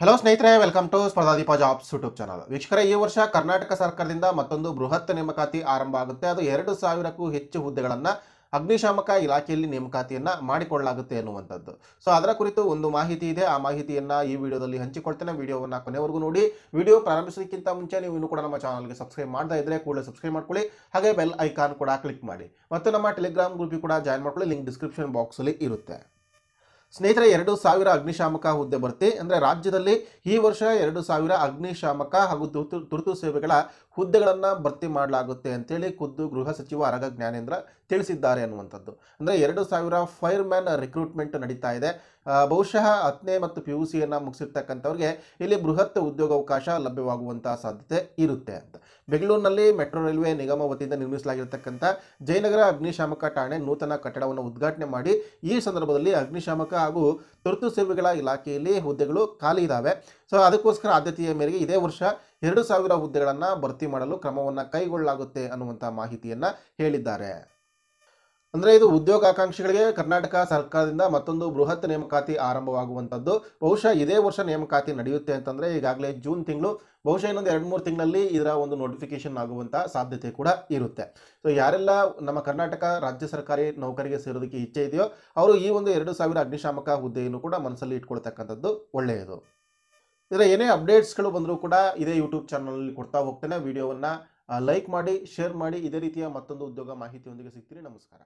hello ಸ್ನೇಹಿತರೆ welcome to Spardhadeepa jobs YouTube channel ವೀಕ್ಷಕರೇ ಈ ವರ್ಷ ಕರ್ನಾಟಕ ಸರ್ಕಾರದಿಂದ ಮತ್ತೊಂದು ಬೃಹತ್ ನೇಮಕಾತಿ ಆರಂಭ ಆಗುತ್ತೆ ಅದು ಎರಡು ಸಾವಿರಕ್ಕೂ ಹೆಚ್ಚು ಹುದ್ದೆಗಳನ್ನು ಅಗ್ನಿಶಾಮಕ ಇಲಾಖೆಯಲ್ಲಿ ನೇಮಕಾತಿಯನ್ನು ಮಾಡಿಕೊಳ್ಳಲಾಗುತ್ತೆ ಎನ್ನುವಂಥದ್ದು ಸೊ ಅದರ ಕುರಿತು ಒಂದು ಮಾಹಿತಿ ಇದೆ ಆ ಮಾಹಿತಿಯನ್ನು ಈ ವಿಡಿಯೋದಲ್ಲಿ ಹಂಚಿಕೊಳ್ತೇನೆ ವಿಡಿಯೋವನ್ನು ಕೊನೆವರೆಗೂ ನೋಡಿ ವಿಡಿಯೋ ಪ್ರಾರಂಭಿಸೋದಕ್ಕಿಂತ ಮುಂಚೆ ನೀವು ಇನ್ನು ಕೂಡ ನಮ್ಮ ಚಾನಲ್ಗೆ ಸಬ್ಸ್ಕ್ರೈಬ್ ಮಾಡ್ತಾ ಇದ್ದರೆ ಕೂಡಲೇ ಸಬ್ಸ್ಕ್ರೈಬ್ ಮಾಡ್ಕೊಳ್ಳಿ ಹಾಗೆ ಬೆಲ್ ಐಕಾನ್ ಕೂಡ ಕ್ಲಿಕ್ ಮಾಡಿ ಮತ್ತು ನಮ್ಮ ಟೆಲಿಗ್ರಾಮ್ ಗ್ರೂಪ್ ಕೂಡ ಜಾಯಿನ್ ಮಾಡ್ಕೊಳ್ಳಿ ಲಿಂಕ್ ಡಿಸ್ಕ್ರಿಪ್ಷನ್ ಬಾಕ್ಸಲ್ಲಿ ಇರುತ್ತೆ ಸ್ನೇಹಿತರೆ ಎರಡು ಸಾವಿರ ಅಗ್ನಿಶಾಮಕ ಹುದ್ದೆ ಭರ್ತಿ ಅಂದರೆ ರಾಜ್ಯದಲ್ಲಿ ಈ ವರ್ಷ ಎರಡು ಸಾವಿರ ಅಗ್ನಿಶಾಮಕ ಹಾಗೂ ತುರ್ತು ತುರ್ತು ಸೇವೆಗಳ ಹುದ್ದೆಗಳನ್ನು ಭರ್ತಿ ಮಾಡಲಾಗುತ್ತೆ ಅಂತೇಳಿ ಖುದ್ದು ಗೃಹ ಸಚಿವ ಅರಗ ಜ್ಞಾನೇಂದ್ರ ತಿಳಿಸಿದ್ದಾರೆ ಅನ್ನುವಂಥದ್ದು ಅಂದರೆ ಎರಡು ಸಾವಿರ ಫೈರ್ ಮ್ಯಾನ್ ರಿಕ್ರೂಟ್ಮೆಂಟ್ ನಡೀತಾ ಇದೆ ಬಹುಶಃ ಹತ್ತನೇ ಮತ್ತು ಪಿ ಯು ಸಿಯನ್ನು ಮುಗಿಸಿರ್ತಕ್ಕಂಥವ್ರಿಗೆ ಇಲ್ಲಿ ಬೃಹತ್ ಉದ್ಯೋಗಾವಕಾಶ ಲಭ್ಯವಾಗುವಂಥ ಸಾಧ್ಯತೆ ಇರುತ್ತೆ ಅಂತ ಬೆಂಗಳೂರಿನಲ್ಲಿ ಮೆಟ್ರೋ ರೈಲ್ವೆ ನಿಗಮ ವತಿಯಿಂದ ನಿರ್ಮಿಸಲಾಗಿರತಕ್ಕಂಥ ಜಯನಗರ ಅಗ್ನಿಶಾಮಕ ಠಾಣೆ ನೂತನ ಕಟ್ಟಡವನ್ನು ಉದ್ಘಾಟನೆ ಮಾಡಿ ಈ ಸಂದರ್ಭದಲ್ಲಿ ಅಗ್ನಿಶಾಮಕ ಹಾಗೂ ತುರ್ತು ಸೇವೆಗಳ ಇಲಾಖೆಯಲ್ಲಿ ಹುದ್ದೆಗಳು ಖಾಲಿ ಇದ್ದಾವೆ ಸೊ ಅದಕ್ಕೋಸ್ಕರ ಆದ್ಯತೆಯ ಮೇರೆಗೆ ಇದೇ ವರ್ಷ ಎರಡು ಸಾವಿರ ಹುದ್ದೆಗಳನ್ನು ಭರ್ತಿ ಮಾಡಲು ಕ್ರಮವನ್ನು ಕೈಗೊಳ್ಳಲಾಗುತ್ತೆ ಅನ್ನುವಂಥ ಮಾಹಿತಿಯನ್ನು ಹೇಳಿದ್ದಾರೆ ಅಂದರೆ ಇದು ಉದ್ಯೋಗ ಆಕಾಂಕ್ಷಿಗಳಿಗೆ ಕರ್ನಾಟಕ ಸರ್ಕಾರದಿಂದ ಮತ್ತೊಂದು ಬೃಹತ್ ನೇಮಕಾತಿ ಆರಂಭವಾಗುವಂಥದ್ದು ಬಹುಶಃ ಇದೇ ವರ್ಷ ನೇಮಕಾತಿ ನಡೆಯುತ್ತೆ ಅಂತಂದರೆ ಈಗಾಗಲೇ ಜೂನ್ ತಿಂಗಳು ಬಹುಶಃ ಇನ್ನೊಂದು ಎರಡು ಮೂರು ತಿಂಗಳಲ್ಲಿ ಇದರ ಒಂದು ನೋಟಿಫಿಕೇಶನ್ ಆಗುವಂಥ ಸಾಧ್ಯತೆ ಕೂಡ ಇರುತ್ತೆ ಸೊ ಯಾರೆಲ್ಲ ನಮ್ಮ ಕರ್ನಾಟಕ ರಾಜ್ಯ ಸರ್ಕಾರಿ ನೌಕರಿಗೆ ಸೇರೋದಕ್ಕೆ ಇಚ್ಛೆ ಇದೆಯೋ ಅವರು ಈ ಒಂದು ಎರಡು ಸಾವಿರ ಅಗ್ನಿಶಾಮಕ ಹುದ್ದೆಯನ್ನು ಕೂಡ ಮನಸ್ಸಲ್ಲಿ ಇಟ್ಕೊಳ್ತಕ್ಕಂಥದ್ದು ಒಳ್ಳೆಯದು ಇದರ ಏನೇ ಅಪ್ಡೇಟ್ಸ್ಗಳು ಬಂದರೂ ಕೂಡ ಇದೇ ಯೂಟ್ಯೂಬ್ ಚಾನಲಲ್ಲಿ ಕೊಡ್ತಾ ಹೋಗ್ತೇನೆ ವಿಡಿಯೋವನ್ನು ಲೈಕ್ ಮಾಡಿ ಶೇರ್ ಮಾಡಿ ಇದೇ ರೀತಿಯ ಮತ್ತೊಂದು ಉದ್ಯೋಗ ಮಾಹಿತಿಯೊಂದಿಗೆ ಸಿಗ್ತೀರಿ ನಮಸ್ಕಾರ